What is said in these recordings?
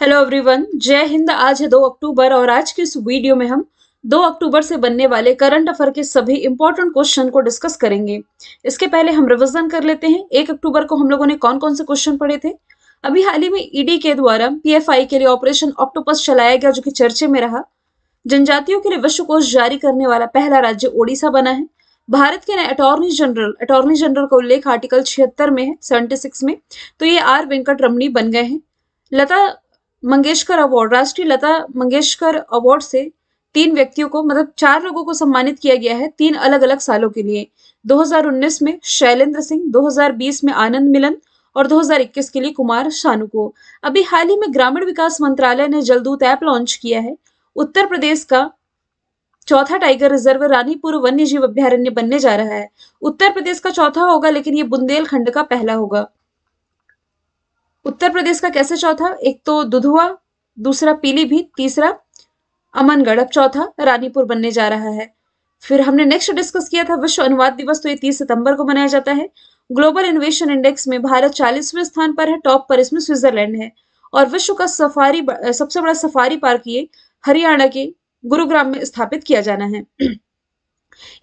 hello everyone जय हिंद आज है दो अक्टूबर और आज के इस वीडियो में हम दो अक्टूबर से बनने वाले करंट अफेयर के सभी इंपॉर्टेंट क्वेश्चन को डिस्कस करेंगे इसके पहले हम रिवीजन कर लेते हैं एक अक्टूबर को हम लोगों ने कौन कौन से क्वेश्चन पढ़े थे अभी हाल ही में ईडी e के द्वारा पीएफआई के लिए ऑपरेशन ऑक्टोपस चलाया गया जो कि चर्चे में रहा जनजातियों के लिए विश्व कोष जारी करने वाला पहला राज्य ओडिशा बना है भारत के नए अटॉर्नी जनरल अटॉर्नी जनरल का उल्लेख आर्टिकल छिहत्तर में है सेवेंटी में तो ये आर वेंकट रमणी बन गए हैं लता मंगेशकर अवार्ड राष्ट्रीय लता मंगेशकर अवार्ड से तीन व्यक्तियों को मतलब चार लोगों को सम्मानित किया गया है तीन अलग अलग सालों के लिए 2019 में शैलेंद्र सिंह 2020 में आनंद मिलन और 2021 के लिए कुमार शानू को अभी हाल ही में ग्रामीण विकास मंत्रालय ने जलदूत ऐप लॉन्च किया है उत्तर प्रदेश का चौथा टाइगर रिजर्व रानीपुर वन्य जीव अभ्यारण्य बनने जा रहा है उत्तर प्रदेश का चौथा होगा लेकिन ये बुंदेलखंड का पहला होगा उत्तर प्रदेश का कैसे चौथा एक तो दुधुआ दूसरा पीलीभीत तीसरा अमनगढ़ अब चौथा रानीपुर बनने जा रहा है फिर हमने नेक्स्ट डिस्कस किया था विश्व अनुवाद दिवस तो ये तीस सितंबर को मनाया जाता है ग्लोबल इनोवेशन इंडेक्स में भारत चालीसवें स्थान पर है टॉप पर इसमें स्विट्जरलैंड है और विश्व का सफारी सबसे बड़ा सफारी पार्क ये हरियाणा के गुरुग्राम में स्थापित किया जाना है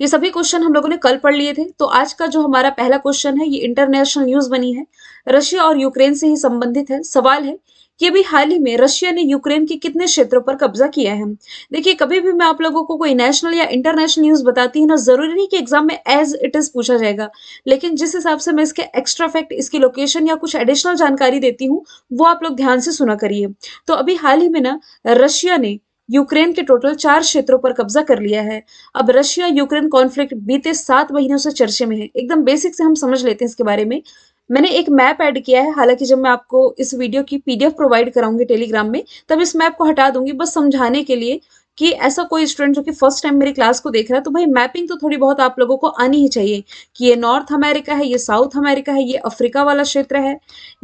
ये सभी क्वेश्चन हम लोगों ने कल पढ़ लिए थे तो आज का जो हमारा पहला क्वेश्चन है ये इंटरनेशनल न्यूज बनी है रशिया और यूक्रेन से ही संबंधित है सवाल है कि अभी हाल ही में रशिया ने यूक्रेन के कितने क्षेत्रों पर कब्जा किया है देखिए कभी भी मैं आप लोगों को कोई नेशनल या इंटरनेशनल न्यूज बताती हूँ ना जरूरी नहीं कि एग्जाम में एज इट इज पूछा जाएगा लेकिन जिस हिसाब से मैं इसके एक्स्ट्रा फैक्ट इसकी लोकेशन या कुछ एडिशनल जानकारी देती हूँ वो आप लोग ध्यान से सुना करिए तो अभी हाल ही में ना रशिया ने यूक्रेन के टोटल चार क्षेत्रों पर कब्जा कर लिया है अब रशिया यूक्रेन कॉन्फ्लिक्ट बीते सात महीनों से चर्चे में है एकदम बेसिक से हम समझ लेते हैं इसके बारे में मैंने एक मैप ऐड किया है हालांकि जब मैं आपको इस वीडियो की पीडीएफ प्रोवाइड कराऊंगी टेलीग्राम में तब इस मैप को हटा दूंगी बस समझाने के लिए कि ऐसा कोई स्टूडेंट जो कि फर्स्ट टाइम मेरी क्लास को देख रहा है तो भाई मैपिंग तो थोड़ी बहुत आप लोगों को आनी ही चाहिए कि ये नॉर्थ अमेरिका है ये साउथ अमेरिका है ये अफ्रीका वाला क्षेत्र है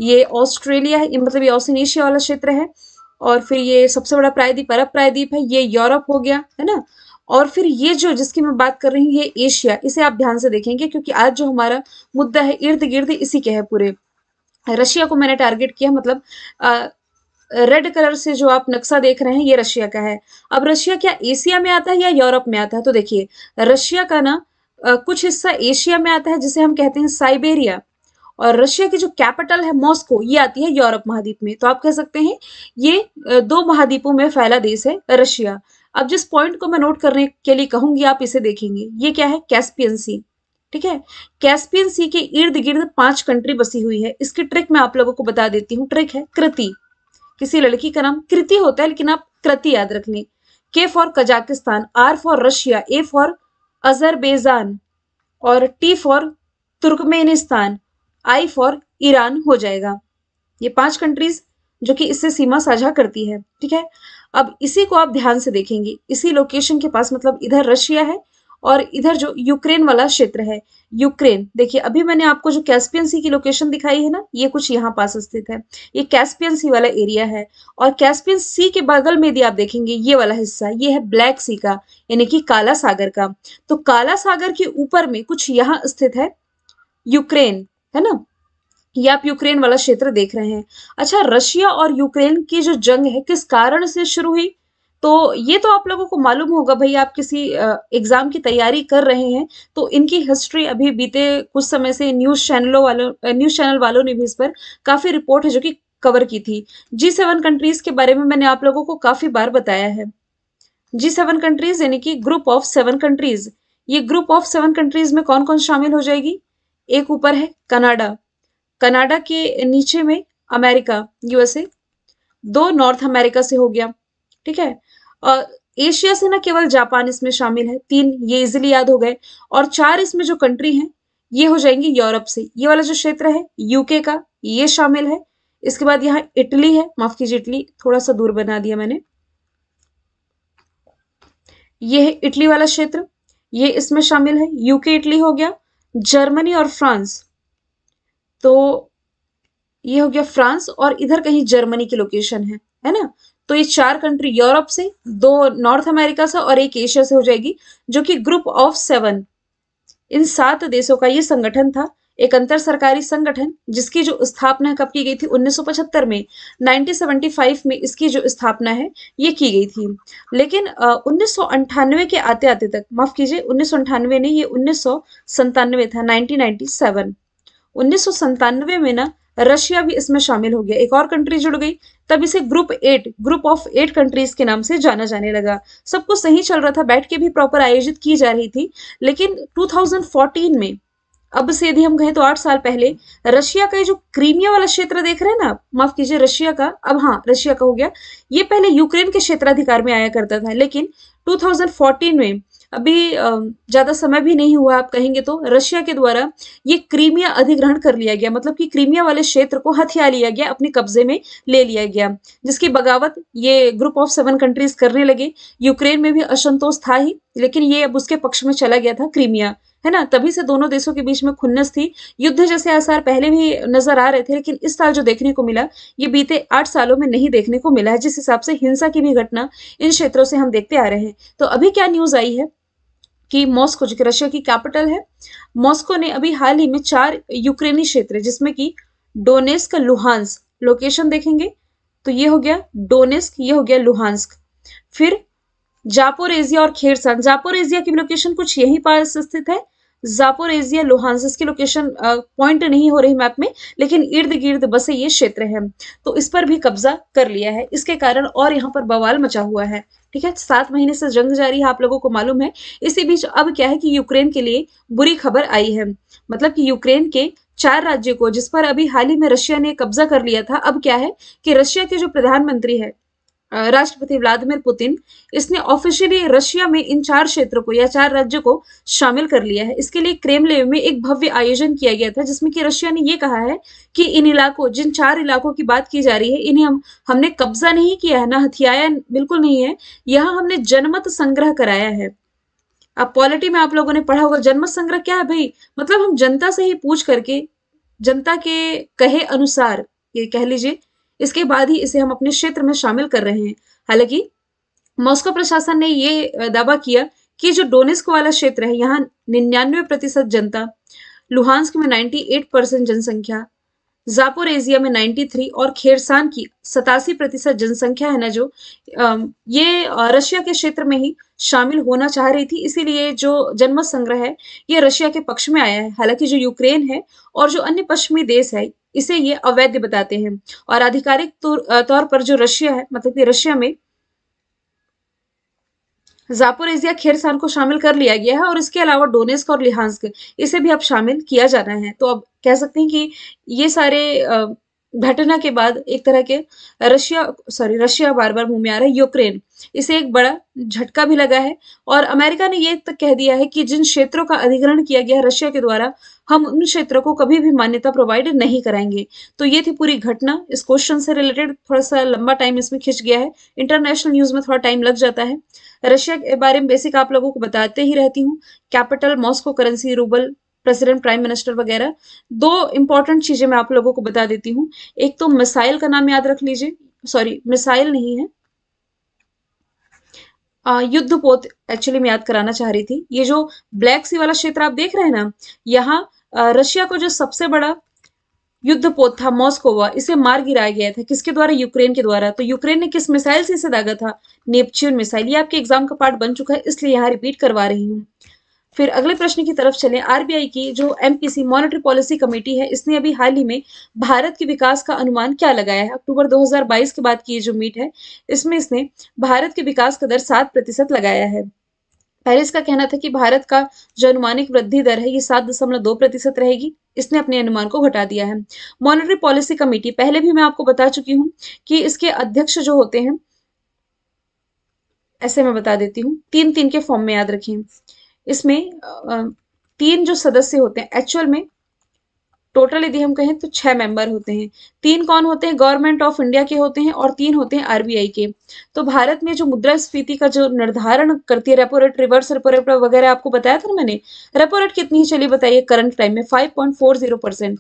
ये ऑस्ट्रेलिया है मतलब ये ऑस्ट्रेन एशिया वाला क्षेत्र है और फिर ये सबसे बड़ा प्रायद्वीप अरब प्रायद्वीप है ये यूरोप हो गया है ना और फिर ये जो जिसकी मैं बात कर रही हूँ ये एशिया इसे आप ध्यान से देखेंगे क्योंकि आज जो हमारा मुद्दा है इर्द गिर्द इसी के है पूरे रशिया को मैंने टारगेट किया मतलब आ, रेड कलर से जो आप नक्शा देख रहे हैं ये रशिया का है अब रशिया क्या एशिया में आता है या यूरोप में आता है तो देखिए रशिया का ना कुछ हिस्सा एशिया में आता है जिसे हम कहते हैं साइबेरिया और रशिया की जो कैपिटल है मॉस्को ये आती है यूरोप महाद्वीप में तो आप कह सकते हैं ये दो महाद्वीपों में फैला देश है रशिया अब जिस पॉइंट को मैं नोट करने के लिए कहूंगी आप इसे देखेंगे ये क्या है कैस्पियन सी ठीक है कैस्पियन सी के इर्द गिर्द पांच कंट्री बसी हुई है इसकी ट्रिक मैं आप लोगों को बता देती हूँ ट्रिक है कृति किसी लड़की का नाम कृति होता है लेकिन आप कृति याद रख लें K for Kazakhstan R for Russia A for Azerbaijan और T for Turkmenistan I for Iran हो जाएगा ये पांच कंट्रीज जो कि इससे सीमा साझा करती है ठीक है अब इसी को आप ध्यान से देखेंगे इसी लोकेशन के पास मतलब इधर रशिया है और इधर जो यूक्रेन वाला क्षेत्र है यूक्रेन देखिए अभी मैंने आपको जो कैस्पियन सी की लोकेशन दिखाई है ना ये कुछ यहाँ पास स्थित है ये कैस्पियन सी वाला एरिया है और कैस्पियन सी के बगल में यदि आप देखेंगे ये वाला हिस्सा ये है ब्लैक सी का यानी कि काला सागर का तो काला सागर के ऊपर में कुछ यहाँ स्थित है यूक्रेन है ना ये आप यूक्रेन वाला क्षेत्र देख रहे हैं अच्छा रशिया और यूक्रेन की जो जंग है किस कारण से शुरू हुई तो ये तो आप लोगों को मालूम होगा भाई आप किसी एग्जाम की तैयारी कर रहे हैं तो इनकी हिस्ट्री अभी बीते कुछ समय से न्यूज चैनलों वालों न्यूज चैनल वालों ने भी इस पर काफी रिपोर्ट है जो कि कवर की थी जी सेवन कंट्रीज के बारे में मैंने आप लोगों को काफी बार बताया है जी सेवन कंट्रीज यानी कि ग्रुप ऑफ सेवन कंट्रीज ये ग्रुप ऑफ सेवन कंट्रीज में कौन कौन शामिल हो जाएगी एक ऊपर है कनाडा कनाडा के नीचे में अमेरिका यूएसए दो नॉर्थ अमेरिका से हो गया ठीक है और एशिया से ना केवल जापान इसमें शामिल है तीन ये इजिली याद हो गए और चार इसमें जो कंट्री हैं ये हो जाएंगी यूरोप से ये वाला जो क्षेत्र है यूके का ये शामिल है इसके बाद यहाँ इटली है माफ कीजिए इटली थोड़ा सा दूर बना दिया मैंने ये है इटली वाला क्षेत्र ये इसमें शामिल है यूके इटली हो गया जर्मनी और फ्रांस तो ये हो गया फ्रांस और इधर कहीं जर्मनी की लोकेशन है है ना तो ये चार कंट्री यूरोप से दो नॉर्थ अमेरिका से और एक एशिया से हो जाएगी जो कि ग्रुप ऑफ सेवन इन सात देशों का ये संगठन था एक अंतर सरकारी संगठन जिसकी जो स्थापना कब की गई थी 1975 में 1975 में इसकी जो स्थापना है ये की गई थी लेकिन उन्नीस के आते आते तक माफ कीजिए उन्नीस ने ये उन्नीस था 1997 उन्नीस में ना रशिया भी इसमें शामिल हो गया एक और कंट्री जुड़ गई तब इसे group eight group of eight countries के नाम से जाना जाने लगा सब कुछ सही चल रहा था बैठ के भी प्रॉपर आयोजित की जा रही थी लेकिन 2014 में अब से यदि हम कहें तो आठ साल पहले रशिया का ये जो क्रीमिया वाला क्षेत्र देख रहे हैं ना माफ कीजिए रशिया का अब हाँ रशिया का हो गया ये पहले यूक्रेन के क्षेत्राधिकार में आया करता था लेकिन टू में अभी ज़्यादा समय भी नहीं हुआ आप कहेंगे तो रशिया के द्वारा ये क्रीमिया अधिग्रहण कर लिया गया मतलब कि क्रीमिया वाले क्षेत्र को हथिया लिया गया अपने कब्जे में ले लिया गया जिसकी बगावत ये ग्रुप ऑफ सेवन कंट्रीज करने लगे यूक्रेन में भी असंतोष था ही लेकिन ये अब उसके पक्ष में चला गया था क्रीमिया है ना तभी से दोनों देशों के बीच में खुन्नस थी युद्ध जैसे आसार पहले भी नजर आ रहे थे लेकिन इस साल जो देखने को मिला ये बीते आठ सालों में नहीं देखने को मिला है जिस हिसाब से हिंसा की भी घटना इन क्षेत्रों से हम देखते आ रहे हैं तो अभी क्या न्यूज आई है कि मॉस्को जो कि रशिया की कैपिटल है मॉस्को ने अभी हाल ही में चार यूक्रेनी क्षेत्र जिसमें कि डोनेस्क लुहांस लोकेशन देखेंगे तो ये हो गया डोनेस्क ये हो गया लुहानस्क फिर एजिया और खेरसन एजिया की लोकेशन कुछ यही पास स्थित है एजिया लोहानस की लोकेशन पॉइंट नहीं हो रही मैप में लेकिन इर्द गिर्द बसे ये क्षेत्र है तो इस पर भी कब्जा कर लिया है इसके कारण और यहाँ पर बवाल मचा हुआ है ठीक है सात महीने से जंग जारी है आप लोगों को मालूम है इसी बीच अब क्या है कि यूक्रेन के लिए बुरी खबर आई है मतलब कि यूक्रेन के चार राज्यों को जिस पर अभी हाल ही में रशिया ने कब्जा कर लिया था अब क्या है कि रशिया के जो प्रधानमंत्री है राष्ट्रपति व्लादिमीर पुतिन इसने ऑफिशियली रशिया में इन चार क्षेत्रों को या चार राज्यों को शामिल कर लिया है इसके लिए क्रेमलेव में एक भव्य आयोजन किया गया था जिसमें कि रशिया ने यह कहा है कि इन इलाकों जिन चार इलाकों की बात की जा रही है इन्हें हम हमने कब्जा नहीं किया है ना हथियाया बिल्कुल नहीं है यहाँ हमने जनमत संग्रह कराया है अब पॉलिटी में आप लोगों ने पढ़ा होगा जनमत संग्रह क्या है भाई मतलब हम जनता से ही पूछ करके जनता के कहे अनुसार ये कह लीजिए इसके बाद ही इसे हम अपने क्षेत्र में शामिल कर रहे हैं हालांकि मॉस्को प्रशासन ने ये दावा किया कि जो डोनेस्को वाला क्षेत्र है यहाँ निन्यानवे प्रतिशत जनता लुहानस्क में 98 परसेंट जनसंख्या एजिया में 93 और खेरसान की सतासी प्रतिशत जनसंख्या है ना जो ये रशिया के क्षेत्र में ही शामिल होना चाह रही थी इसीलिए जो जन्म संग्रह है ये रशिया के पक्ष में आया है हालांकि जो यूक्रेन है और जो अन्य पश्चिमी देश है इसे ये अवैध बताते हैं और आधिकारिक तौर पर जो रशिया है मतलब कि रशिया में एजिया खेरसान को शामिल कर लिया गया है और इसके अलावा डोनेस्क और लिहांस्क इसे भी अब शामिल किया जाना है तो अब कह सकते हैं कि ये सारे घटना के बाद एक तरह के रशिया सॉरी रशिया बार बार मुंह में आ रहा है यूक्रेन इसे एक बड़ा झटका भी लगा है और अमेरिका ने ये तक तो कह दिया है कि जिन क्षेत्रों का अधिग्रहण किया गया रशिया के द्वारा हम उन क्षेत्रों को कभी भी मान्यता प्रोवाइड नहीं कराएंगे तो ये थी पूरी घटना इस क्वेश्चन से रिलेटेड थोड़ा सा लंबा टाइम इसमें खिंच गया है इंटरनेशनल न्यूज में थोड़ा टाइम लग जाता है रशिया के बारे में बेसिक आप लोगों को बताते ही रहती हूँ capital Moscow currency rouble president prime minister वगैरह दो इंपॉर्टेंट चीजें मैं आप लोगों को बता देती हूँ एक तो मिसाइल का नाम याद रख लीजिए सॉरी मिसाइल नहीं है युद्ध पोत एक्चुअली मैं याद कराना चाह रही थी ये जो ब्लैक सी वाला क्षेत्र आप देख रहे हैं ना यहाँ रशिया को जो सबसे बड़ा युद्ध पोत था मॉस्कोवा इसे मार गिराया गया था किसके द्वारा यूक्रेन के द्वारा तो यूक्रेन ने किस मिसाइल से इसे दागा था नेपच्यून मिसाइल ये आपके एग्जाम का पार्ट बन चुका है इसलिए यहाँ रिपीट करवा रही हूँ फिर अगले प्रश्न की तरफ चलें आरबीआई की जो एमपीसी मॉनेटरी पॉलिसी कमेटी है इसने अभी हाल ही में भारत के विकास का अनुमान क्या लगाया है अक्टूबर 2022 के बाद की ये जो मीट है इसमें इसने भारत के विकास का दर सात प्रतिशत लगाया है पहले इसका कहना था कि भारत का जो अनुमानिक वृद्धि दर है ये सात दशमलव दो प्रतिशत रहेगी इसने अपने अनुमान को घटा दिया है मॉनिटरी पॉलिसी कमेटी पहले भी मैं आपको बता चुकी हूँ कि इसके अध्यक्ष जो होते हैं ऐसे मैं बता देती हूँ तीन तीन के फॉर्म में याद रखें इसमें तीन जो सदस्य होते हैं एक्चुअल में टोटल यदि हम कहें तो छह मेंबर होते हैं तीन कौन होते हैं गवर्नमेंट ऑफ इंडिया के होते हैं और तीन होते हैं आरबीआई के तो भारत में जो मुद्रा स्फीति का जो निर्धारण करती है repo rate reverse repo rate वगैरह आपको बताया था ना मैंने रेपो रेट कितनी चली बताइए करंट टाइम में five point four zero percent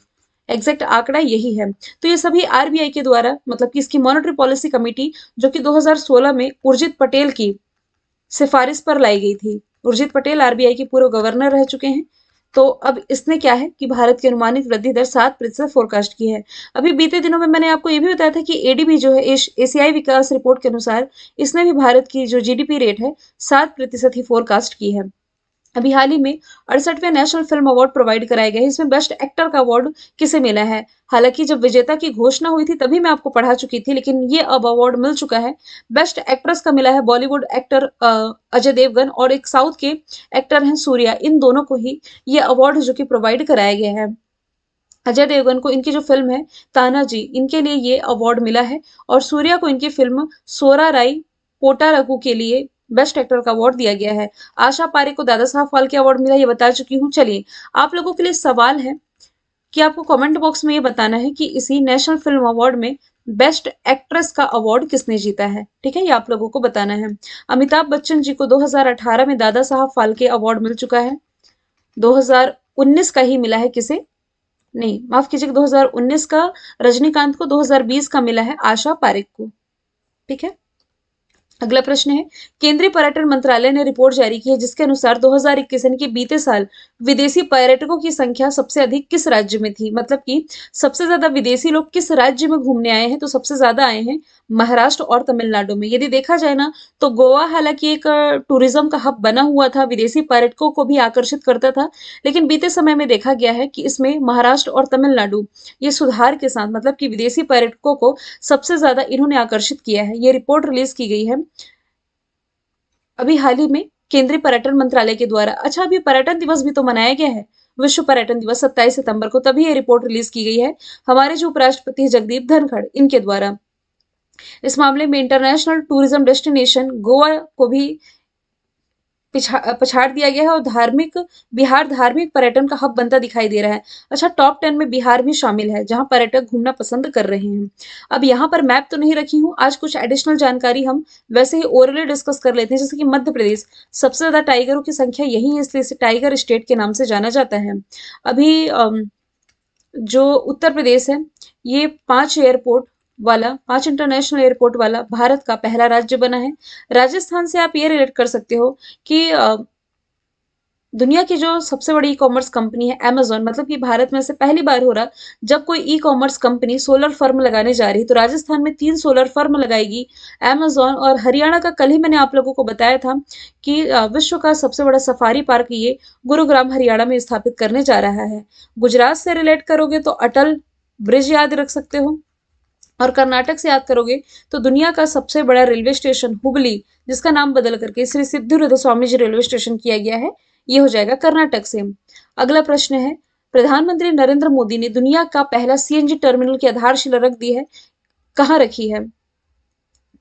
exact आंकड़ा यही है तो ये सभी आरबीआई के द्वारा मतलब कि इसकी मॉनिटरी पॉलिसी कमेटी जो कि 2016 में उर्जित पटेल की सिफारिश पर लाई गई थी उर्जित पटेल आरबीआई के पूर्व गवर्नर रह चुके हैं तो अब इसने क्या है कि भारत की अनुमानित वृद्धि दर सात प्रतिशत फोरकास्ट की है अभी बीते दिनों में मैंने आपको ये भी बताया था कि एडीबी जो है एशियाई विकास रिपोर्ट के अनुसार इसने भी भारत की जो जीडीपी रेट है सात प्रतिशत ही फोरकास्ट की है अभी हाल ही में अड़सठवें नेशनल फिल्म अवार्ड प्रोवाइड कराए गए इसमें बेस्ट एक्टर का अवार्ड किसे मिला है हालांकि जब विजेता की घोषणा हुई थी तभी मैं आपको पढ़ा चुकी थी लेकिन ये अब अवार्ड मिल चुका है बेस्ट एक्ट्रेस का मिला है बॉलीवुड एक्टर अजय देवगन और एक साउथ के एक्टर हैं सूर्या इन दोनों को ही ये अवार्ड जो कि प्रोवाइड कराया गया है अजय देवगन को इनकी जो फिल्म है तानाजी इनके लिए ये अवार्ड मिला है और सूर्या को इनकी फिल्म सोरा राई पोटा रघु के लिए बेस्ट एक्टर का अवार्ड दिया गया है आशा पारे को दादा साहब फालके अवार्ड मिला ये बता चुकी हूँ चलिए आप लोगों के लिए सवाल है कि आपको कमेंट बॉक्स में ये बताना है कि इसी नेशनल फिल्म अवार्ड में बेस्ट एक्ट्रेस का अवार्ड किसने जीता है ठीक है ये आप लोगों को बताना है अमिताभ बच्चन जी को 2018 में दादा साहब फालके अवार्ड मिल चुका है 2019 का ही मिला है किसे नहीं माफ कीजिएगा 2019 का रजनीकांत को 2020 का मिला है आशा पारिक को ठीक है अगला प्रश्न है केंद्रीय पर्यटन मंत्रालय ने रिपोर्ट जारी की है जिसके अनुसार 2021 यानी के बीते साल विदेशी पर्यटकों की संख्या सबसे अधिक किस राज्य में थी मतलब कि सबसे ज्यादा विदेशी लोग किस राज्य में घूमने आए हैं तो सबसे ज्यादा आए हैं महाराष्ट्र और तमिलनाडु में यदि देखा जाए ना तो गोवा हालांकि एक टूरिज्म का हब बना हुआ था विदेशी पर्यटकों को भी आकर्षित करता था लेकिन बीते समय में देखा गया है कि इसमें महाराष्ट्र और तमिलनाडु ये सुधार के साथ मतलब कि विदेशी पर्यटकों को सबसे ज्यादा इन्होंने आकर्षित किया है ये रिपोर्ट रिलीज की गई है अभी हाल ही में केंद्रीय पर्यटन मंत्रालय के द्वारा अच्छा अभी पर्यटन दिवस भी तो मनाया गया है विश्व पर्यटन दिवस 27 सितंबर को तभी ये रिपोर्ट रिलीज की गई है हमारे जो उपराष्ट्रपति जगदीप धनखड़ इनके द्वारा इस मामले में इंटरनेशनल टूरिज्म डेस्टिनेशन गोवा को भी पिछा पछाड़ दिया गया है और धार्मिक बिहार धार्मिक पर्यटन का हब बनता दिखाई दे रहा है अच्छा टॉप टेन में बिहार भी शामिल है जहां पर्यटक घूमना पसंद कर रहे हैं अब यहाँ पर मैप तो नहीं रखी हूँ आज कुछ एडिशनल जानकारी हम वैसे ही ओरली डिस्कस कर लेते हैं जैसे कि मध्य प्रदेश सबसे ज्यादा टाइगरों की संख्या यही है इसलिए इसे टाइगर स्टेट के नाम से जाना जाता है अभी जो उत्तर प्रदेश है ये पांच एयरपोर्ट वाला पांच इंटरनेशनल एयरपोर्ट वाला भारत का पहला राज्य बना है राजस्थान से आप ये रिलेट कर सकते हो कि दुनिया की जो सबसे बड़ी ई कॉमर्स कंपनी है अमेजोन मतलब कि भारत में से पहली बार हो रहा जब कोई e commerce company solar firm लगाने जा रही तो राजस्थान में तीन सोलर फर्म लगाएगी अमेजोन और हरियाणा का कल ही मैंने आप लोगों को बताया था कि विश्व का सबसे बड़ा सफारी पार्क ये गुरुग्राम हरियाणा में स्थापित करने जा रहा है गुजरात से रिलेट करोगे तो अटल ब्रिज याद रख सकते हो और कर्नाटक से याद करोगे तो दुनिया का सबसे बड़ा रेलवे स्टेशन हुबली जिसका नाम बदल करके श्री सिद्धि स्वामी जी रेलवे स्टेशन किया गया है ये हो जाएगा कर्नाटक से अगला प्रश्न है प्रधानमंत्री नरेंद्र मोदी ने दुनिया का पहला सीएनजी टर्मिनल की आधारशिला रख दी है कहाँ रखी है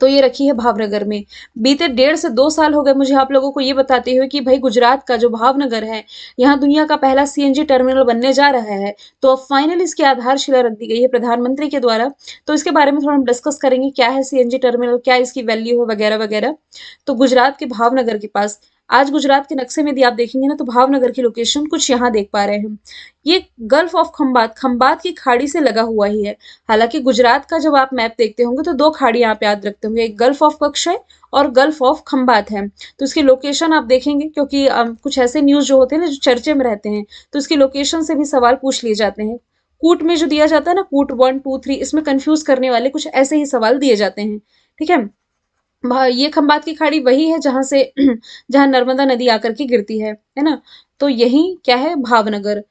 तो ये रखी है भावनगर में बीते डेढ़ से दो साल हो गए मुझे आप लोगों को ये बताते हुए कि भाई गुजरात का जो भावनगर है यहाँ दुनिया का पहला सीएनजी टर्मिनल बनने जा रहा है तो अब फाइनल इसकी आधारशिला रख दी गई है प्रधानमंत्री के द्वारा तो इसके बारे में थोड़ा हम डिस्कस करेंगे क्या है सी टर्मिनल क्या इसकी वैल्यू है वगैरह वगैरह तो गुजरात के भावनगर के पास आज गुजरात के नक्शे में यदि आप देखेंगे ना तो भावनगर की लोकेशन कुछ यहाँ देख पा रहे हैं ये गल्फ ऑफ खम्बात खम्बात की खाड़ी से लगा हुआ ही है हालांकि गुजरात का जब आप मैप देखते होंगे तो दो खाड़ी पे याद रखते होंगे एक गल्फ ऑफ कक्ष है और गल्फ ऑफ खम्बात है तो इसकी लोकेशन आप देखेंगे क्योंकि कुछ ऐसे न्यूज़ जो होते हैं ना जो चर्चे में रहते हैं तो उसकी लोकेशन से भी सवाल पूछ लिए जाते हैं कूट में जो दिया जाता है ना कूट वन टू थ्री इसमें कन्फ्यूज करने वाले कुछ ऐसे ही सवाल दिए जाते हैं ठीक है ये खम्बात की खाड़ी वही है जहां से जहां नर्मदा नदी आकर के गिरती है है ना तो यही क्या है भावनगर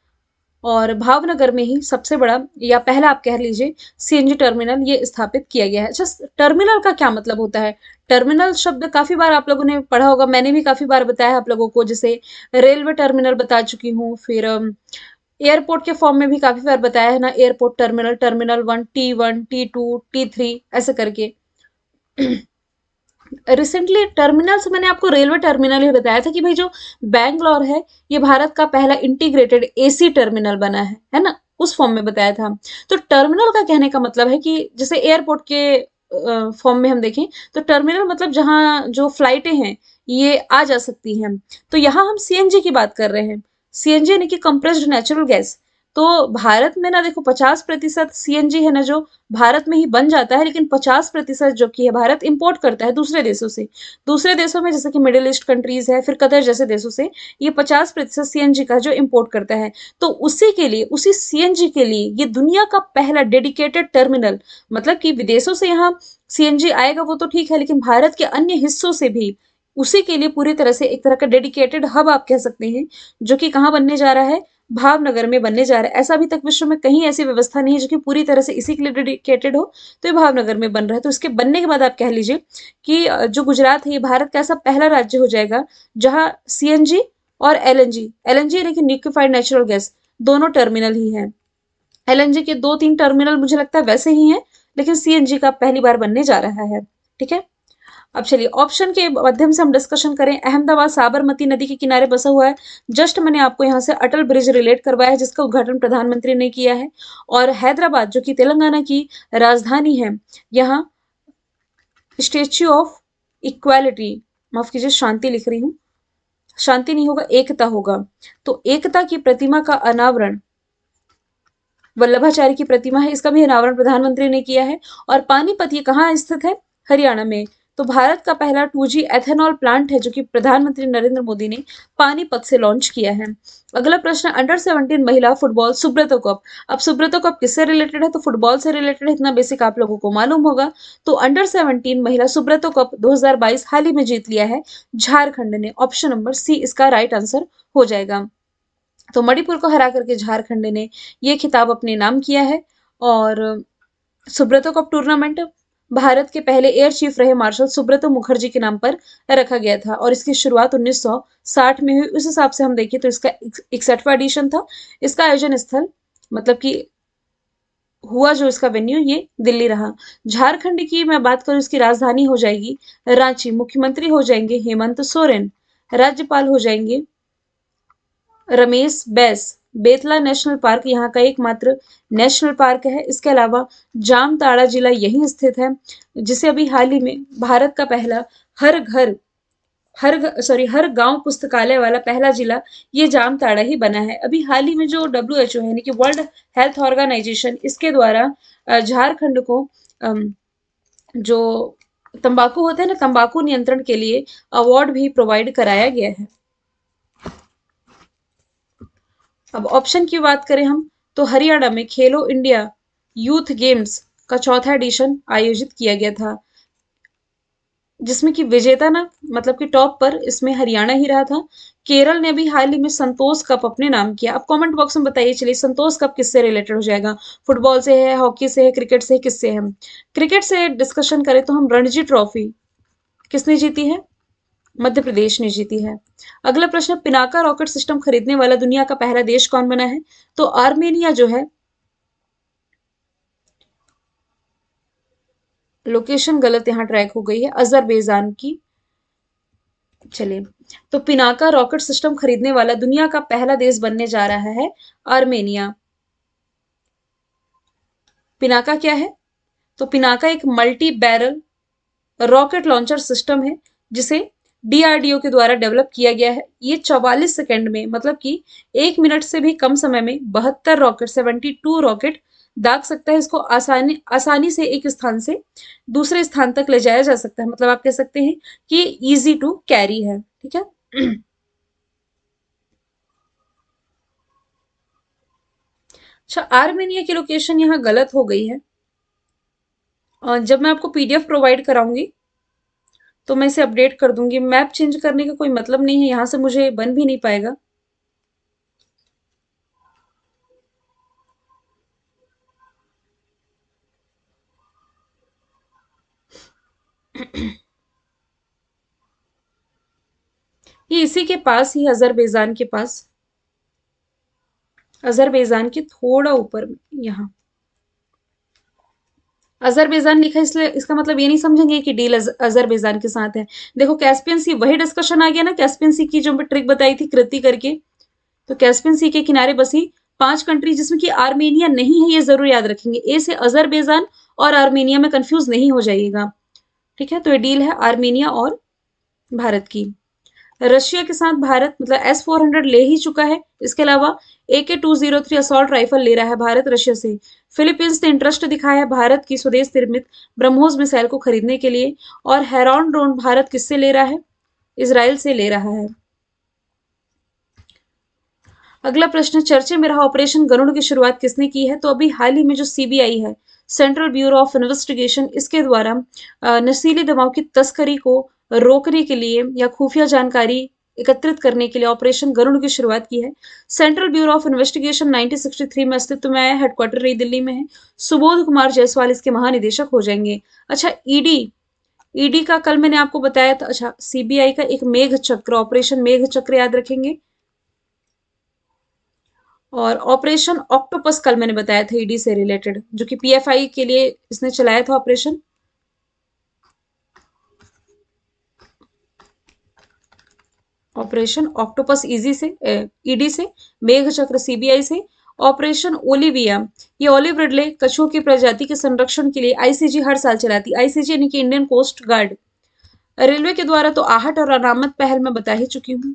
और भावनगर में ही सबसे बड़ा या पहला आप कह लीजिए सीएनजी टर्मिनल ये स्थापित किया गया है अच्छा टर्मिनल का क्या मतलब होता है टर्मिनल शब्द काफी बार आप लोगों ने पढ़ा होगा मैंने भी काफी बार बताया आप लोगों को जैसे रेलवे टर्मिनल बता चुकी हूँ फिर एयरपोर्ट के फॉर्म में भी काफी बार बताया है ना airport terminal terminal one T one T two T three ऐसे करके रिसेंटली टर्मिनल से मैंने आपको रेलवे टर्मिनल ही बताया था कि भाई जो बैंगलोर है ये भारत का पहला इंटीग्रेटेड एसी टर्मिनल बना है है ना उस फॉर्म में बताया था तो टर्मिनल का कहने का मतलब है कि जैसे एयरपोर्ट के फॉर्म में हम देखें तो टर्मिनल मतलब जहाँ जो फ्लाइटें हैं ये आ जा सकती हैं तो यहाँ हम सी की बात कर रहे हैं सी यानी कि कंप्रेस्ड नेचुरल गैस तो भारत में ना देखो पचास प्रतिशत सी है ना जो भारत में ही बन जाता है लेकिन पचास प्रतिशत जो कि है भारत इंपोर्ट करता है दूसरे देशों से दूसरे देशों में जैसे कि मिडिल ईस्ट कंट्रीज है फिर कतर जैसे देशों से ये पचास प्रतिशत सी का जो इम्पोर्ट करता है तो उसी के लिए उसी सी के लिए ये दुनिया का पहला डेडिकेटेड टर्मिनल मतलब कि विदेशों से यहाँ सी आएगा वो तो ठीक है लेकिन भारत के अन्य हिस्सों से भी उसी के लिए पूरी तरह से एक तरह का डेडिकेटेड हब आप कह सकते हैं जो कि कहाँ बनने जा रहा है भावनगर में बनने जा रहा है ऐसा अभी तक विश्व में कहीं ऐसी व्यवस्था नहीं है जो कि पूरी तरह से इसी के लिए डेडिकेटेड हो तो ये भावनगर में बन रहा है तो इसके बनने के बाद आप कह लीजिए कि जो गुजरात है ये भारत का ऐसा पहला राज्य हो जाएगा जहाँ सी और एल एन जी लेकिन न्यूक्लिफाइड नेचुरल गैस दोनों टर्मिनल ही हैं एल के दो तीन टर्मिनल मुझे लगता है वैसे ही हैं लेकिन सी का पहली बार बनने जा रहा है ठीक है अब चलिए ऑप्शन के माध्यम से हम डिस्कशन करें अहमदाबाद साबरमती नदी के किनारे बसा हुआ है जस्ट मैंने आपको यहाँ से अटल ब्रिज रिलेट करवाया है जिसका उद्घाटन प्रधानमंत्री ने किया है और हैदराबाद जो कि तेलंगाना की राजधानी है यहाँ स्टेच्यू ऑफ इक्वालिटी माफ कीजिए शांति लिख रही हूँ शांति नहीं होगा एकता होगा तो एकता की प्रतिमा का अनावरण वल्लभाचार्य की प्रतिमा है इसका भी अनावरण प्रधानमंत्री ने किया है और पानीपत ये कहाँ स्थित है हरियाणा में तो भारत का पहला जी एथेनॉल प्लांट है जो कि प्रधानमंत्री नरेंद्र मोदी ने पानीपत से लॉन्च किया है अगला प्रश्न अंडर 17 महिला फुटबॉल सुब्रतो कप अब सुब्रतो कप किससे रिलेटेड है तो फुटबॉल से रिलेटेड इतना बेसिक आप लोगों को मालूम होगा तो अंडर 17 महिला सुब्रतो कप 2022 हाल ही में जीत लिया है झारखंड ने ऑप्शन नंबर सी इसका राइट आंसर हो जाएगा तो मणिपुर को हरा करके झारखंड ने यह खिताब अपने नाम किया है और सुब्रतो कप टूर्नामेंट भारत के पहले एयर चीफ रहे मार्शल सुब्रत मुखर्जी के नाम पर रखा गया था और इसकी शुरुआत 1960 में हुई उस हिसाब से हम देखें तो इसका इकसठवा एडिशन था इसका आयोजन स्थल मतलब कि हुआ जो इसका वेन्यू ये दिल्ली रहा झारखंड की मैं बात करूं इसकी राजधानी हो जाएगी रांची मुख्यमंत्री हो जाएंगे हेमंत सोरेन राज्यपाल हो जाएंगे रमेश बैस बेतला नेशनल पार्क यहाँ का एकमात्र नेशनल पार्क है इसके अलावा जामताड़ा जिला यही स्थित है जिसे अभी हाल ही में भारत का पहला हर घर हर सॉरी हर गांव पुस्तकालय वाला पहला जिला ये जामताड़ा ही बना है अभी हाल ही में जो डब्ल्यू एच ओ है यानी कि वर्ल्ड हेल्थ ऑर्गेनाइजेशन इसके द्वारा झारखंड को जो तंबाकू होता है ना तंबाकू नियंत्रण के लिए अवार्ड भी प्रोवाइड कराया गया है अब ऑप्शन की बात करें हम तो हरियाणा में खेलो इंडिया यूथ गेम्स का चौथा एडिशन आयोजित किया गया था जिसमें कि विजेता ना मतलब कि टॉप पर इसमें हरियाणा ही रहा था केरल ने भी हाल ही में संतोष कप अपने नाम किया अब कमेंट बॉक्स में बताइए चलिए संतोष कप किससे रिलेटेड हो जाएगा फुटबॉल से है हॉकी से है क्रिकेट से है किससे है क्रिकेट से डिस्कशन करें तो हम रणजी ट्रॉफी किसने जीती है मध्य प्रदेश ने जीती है अगला प्रश्न पिनाका रॉकेट सिस्टम खरीदने वाला दुनिया का पहला देश कौन बना है तो आर्मेनिया जो है लोकेशन गलत यहां ट्रैक हो गई है अजरबैजान की चलिए तो पिनाका रॉकेट सिस्टम खरीदने वाला दुनिया का पहला देश बनने जा रहा है आर्मेनिया पिनाका क्या है तो पिनाका एक multi barrel rocket launcher system है जिसे डीआरडीओ के द्वारा डेवलप किया गया है ये 44 सेकंड में मतलब कि एक मिनट से भी कम समय में बहत्तर रॉकेट 72 रॉकेट दाग सकता है इसको आसानी आसानी से एक स्थान से दूसरे स्थान तक ले जाया जा सकता है मतलब आप कह सकते हैं कि इजी टू कैरी है ठीक है अच्छा आर्मेनिया की लोकेशन यहाँ गलत हो गई है जब मैं आपको पीडीएफ प्रोवाइड कराऊंगी तो मैं इसे अपडेट कर दूंगी मैप चेंज करने का कोई मतलब नहीं है यहां से मुझे बन भी नहीं पाएगा ये इसी के पास ही अजरबैजान के पास अजरबैजान के थोड़ा ऊपर यहां अजरबैजान लिखा इसलिए इसका मतलब ये नहीं समझेंगे कि डील अजरबैजान के साथ है देखो कैस्पियन सी वही डिस्कशन आ गया ना कैस्पियन सी की जो मैं ट्रिक बताई थी कृति करके तो कैस्पियन सी के किनारे बसी पांच कंट्री जिसमें कि आर्मेनिया नहीं है ये जरूर याद रखेंगे ए से अजरबैजान और आर्मेनिया में कंफ्यूज नहीं हो जाइएगा ठीक है तो ये डील है आर्मेनिया और भारत की रशिया के साथ भारत मतलब एस फोर हंड्रेड ले ही चुका है इसके अलावा A K two zero three assault rifle ले रहा है भारत रशिया से फिलीपींस ने इंटरेस्ट दिखाया है भारत की स्वदेश निर्मित ब्रह्मोस मिसाइल को खरीदने के लिए और हैरॉन ड्रोन भारत किससे ले रहा है इसराइल से ले रहा है अगला प्रश्न चर्चे में रहा ऑपरेशन गरुण की शुरुआत किसने की है तो अभी हाल ही में जो सीबीआई है सेंट्रल ब्यूरो ऑफ इन्वेस्टिगेशन इसके द्वारा नशीली दवाओं की तस्करी को रोकने के लिए या खुफिया जानकारी एकत्रित करने के लिए ऑपरेशन गरुड़ की शुरुआत की है सेंट्रल ब्यूरो ऑफ इन्वेस्टिगेशन 1963 में अस्तित्व तो में आया हेडक्वार्टर नई दिल्ली में है सुबोध कुमार जायसवाल इसके महानिदेशक हो जाएंगे अच्छा ईडी ईडी का कल मैंने आपको बताया था अच्छा सीबीआई का एक मेघ चक्र ऑपरेशन मेघ चक्र याद रखेंगे और ऑपरेशन ऑक्टोपस कल मैंने बताया था ईडी से रिलेटेड जो कि पीएफआई के लिए इसने चलाया था ऑपरेशन ऑपरेशन ऑक्टोपस इजी से ईडी से मेघ चक्र सीबीआई से ऑपरेशन ओलिविया ये ओलिव रिडले कछुओं की प्रजाति के संरक्षण के लिए आईसीजी हर साल चलाती आईसीजी यानी कि इंडियन कोस्ट गार्ड रेलवे के द्वारा तो आहट और अनामत पहल में बता ही चुकी हूँ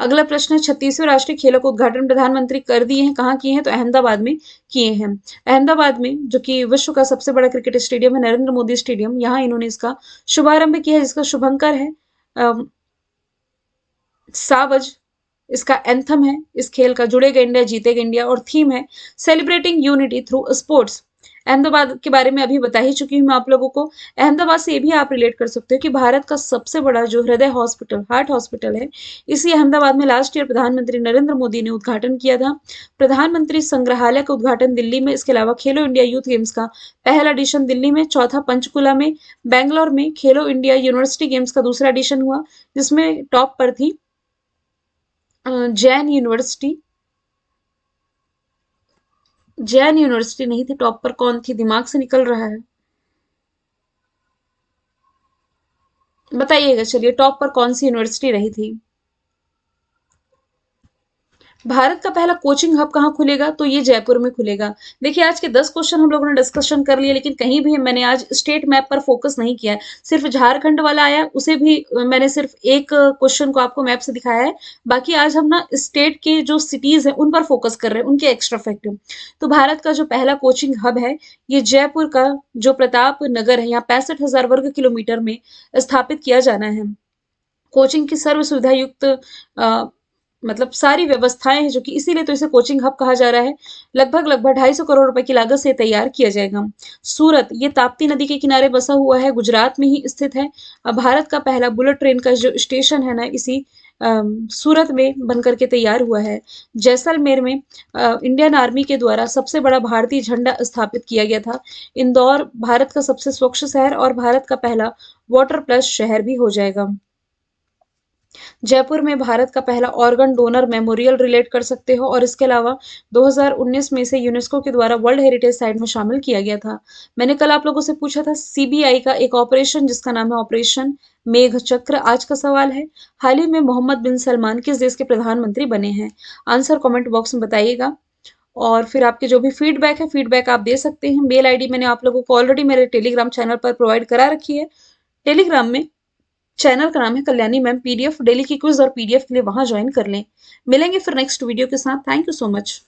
अगला प्रश्न है छत्तीसवें राष्ट्रीय खेलों का उद्घाटन प्रधानमंत्री कर दिए हैं कहाँ किए हैं तो अहमदाबाद में किए हैं अहमदाबाद में जो कि विश्व का सबसे बड़ा क्रिकेट स्टेडियम है नरेंद्र मोदी स्टेडियम यहाँ इन्होंने इसका शुभारंभ किया है जिसका शुभंकर है सावज इसका एंथम है इस खेल का जुड़ेगा इंडिया जीतेगा इंडिया और थीम है celebrating unity through sports Ahmedabad के बारे में अभी बता ही चुकी हूँ मैं आप लोगों को अहमदाबाद से ये भी आप रिलेट कर सकते हो कि भारत का सबसे बड़ा जो हृदय हॉस्पिटल हार्ट हॉस्पिटल है इसी अहमदाबाद में लास्ट ईयर प्रधानमंत्री नरेंद्र मोदी ने उद्घाटन किया था प्रधानमंत्री संग्रहालय का उद्घाटन दिल्ली में इसके अलावा खेलो इंडिया यूथ गेम्स का पहला एडिशन दिल्ली में चौथा पंचकूला में बैंगलोर में खेलो इंडिया यूनिवर्सिटी गेम्स का दूसरा एडिशन हुआ जिसमें टॉप पर थी जैन यूनिवर्सिटी जैन यूनिवर्सिटी नहीं थी टॉप पर कौन थी दिमाग से निकल रहा है बताइएगा चलिए टॉप पर कौन सी यूनिवर्सिटी रही थी भारत का पहला कोचिंग हब कहाँ खुलेगा तो ये जयपुर में खुलेगा देखिए आज के दस क्वेश्चन हम लोगों ने डिस्कशन कर लिया लेकिन कहीं भी मैंने आज स्टेट मैप पर फोकस नहीं किया है सिर्फ झारखंड वाला आया उसे भी मैंने सिर्फ एक क्वेश्चन को आपको मैप से दिखाया है बाकी आज हम ना स्टेट के जो सिटीज हैं उन पर फोकस कर रहे हैं उनके एक्स्ट्रा फैक्ट तो भारत का जो पहला कोचिंग हब है ये जयपुर का जो प्रताप नगर है यहाँ पैंसठ वर्ग किलोमीटर में स्थापित किया जाना है कोचिंग की सर्व सुविधा युक्त मतलब सारी व्यवस्थाएं हैं जो कि इसीलिए तो इसे कोचिंग हब कहा जा रहा है लगभग लगभग ढाई सौ करोड़ रुपए की लागत से तैयार किया जाएगा सूरत ये ताप्ती नदी के किनारे बसा हुआ है गुजरात में ही स्थित है भारत का पहला बुलेट ट्रेन का जो स्टेशन है ना इसी आ, सूरत में बनकर के तैयार हुआ है जैसलमेर में आ, इंडियन आर्मी के द्वारा सबसे बड़ा भारतीय झंडा स्थापित किया गया था इंदौर भारत का सबसे स्वच्छ शहर और भारत का पहला वाटर प्लस शहर भी हो जाएगा जयपुर में भारत का पहला ऑर्गन डोनर मेमोरियल रिलेट कर सकते हो और इसके अलावा 2019 में इसे यूनेस्को के द्वारा वर्ल्ड हेरिटेज साइट में शामिल किया गया था मैंने कल आप लोगों से पूछा था सीबीआई का एक ऑपरेशन जिसका नाम है ऑपरेशन मेघ चक्र आज का सवाल है हाल ही में मोहम्मद बिन सलमान किस देश के प्रधानमंत्री बने हैं आंसर कॉमेंट बॉक्स में बताइएगा और फिर आपके जो भी फीडबैक है फीडबैक आप दे सकते हैं मेल आईडी मैंने आप लोगों को ऑलरेडी मेरे टेलीग्राम चैनल पर प्रोवाइड करा रखी है टेलीग्राम में चैनल का नाम है कल्याणी मैम पीडीएफ डेली की क्विज और पीडीएफ के लिए वहां ज्वाइन कर लें मिलेंगे फिर नेक्स्ट वीडियो के साथ थैंक यू सो मच